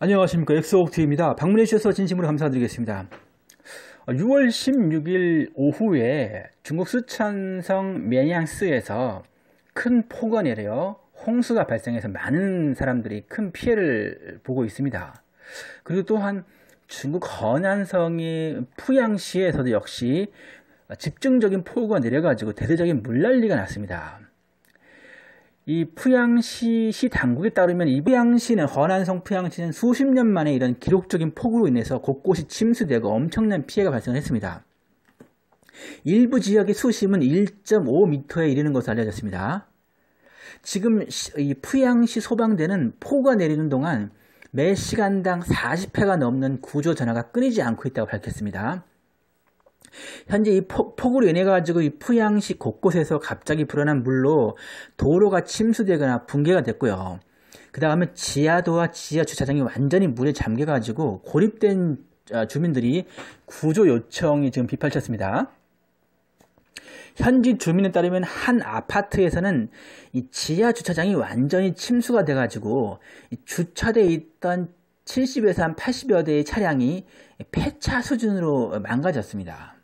안녕하십니까 엑소옥트입니다. 방문해 주셔서 진심으로 감사드리겠습니다. 6월 16일 오후에 중국 수천성 메양스에서 큰 폭우가 내려 홍수가 발생해서 많은 사람들이 큰 피해를 보고 있습니다. 그리고 또한 중국 허난성이 푸양시에서도 역시 집중적인 폭우가 내려가지고 대대적인 물난리가 났습니다. 이 푸양시시 당국에 따르면 이 푸양시는 허난성 푸양시는 수십 년 만에 이런 기록적인 폭우로 인해서 곳곳이 침수되고 엄청난 피해가 발생했습니다. 일부 지역의 수심은 1.5m에 이르는 것으로 알려졌습니다. 지금 이 푸양시 소방대는 폭우가 내리는 동안 매 시간당 40회가 넘는 구조 전화가 끊이지 않고 있다고 밝혔습니다. 현재 이 폭, 폭으로 인해 가지고 이 푸양시 곳곳에서 갑자기 불어난 물로 도로가 침수되거나 붕괴가 됐고요. 그 다음에 지하도와 지하 주차장이 완전히 물에 잠겨가지고 고립된 아, 주민들이 구조 요청이 지금 비팔쳤습니다. 현지 주민에 따르면 한 아파트에서는 이 지하 주차장이 완전히 침수가 돼가지고 주차돼 있던 70에서 한 80여 대의 차량이 폐차 수준으로 망가졌습니다.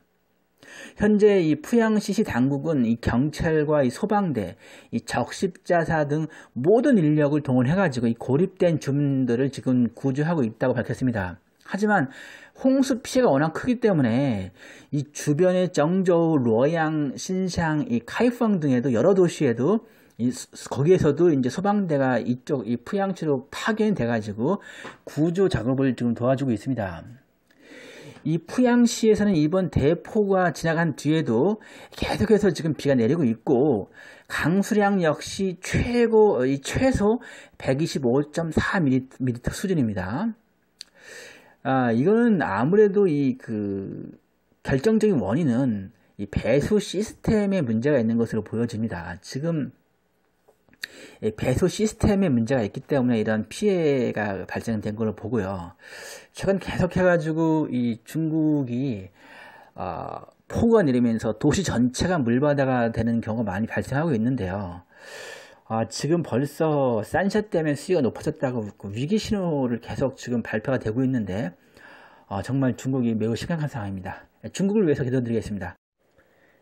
현재 이 푸양시시 당국은 이 경찰과 이 소방대, 이 적십자사 등 모든 인력을 동원해가지고 이 고립된 주민들을 지금 구조하고 있다고 밝혔습니다. 하지만 홍수 피해가 워낙 크기 때문에 이 주변의 정저우, 러양, 신샹, 이 카이펑 등에도 여러 도시에도 이, 거기에서도 이제 소방대가 이쪽 이 푸양치로 파견돼 가지고 구조 작업을 지금 도와주고 있습니다. 이 포양시에서는 이번 대포가 지나간 뒤에도 계속해서 지금 비가 내리고 있고 강수량 역시 최고 이 최소 125.4mm 수준입니다. 아, 이건 아무래도 이 그 결정적인 원인은 이 배수 시스템에 문제가 있는 것으로 보여집니다. 지금 배수 시스템에 문제가 있기 때문에 이런 피해가 발생된 걸로 보고요. 최근 계속해가지고 이 중국이 어, 폭우가 내리면서 도시 전체가 물바다가 되는 경우가 많이 발생하고 있는데요. 아, 지금 벌써 산샤 댐의 수위가 높아졌다고 위기 신호를 계속 지금 발표가 되고 있는데 어, 정말 중국이 매우 심각한 상황입니다. 중국을 위해서 기도드리겠습니다.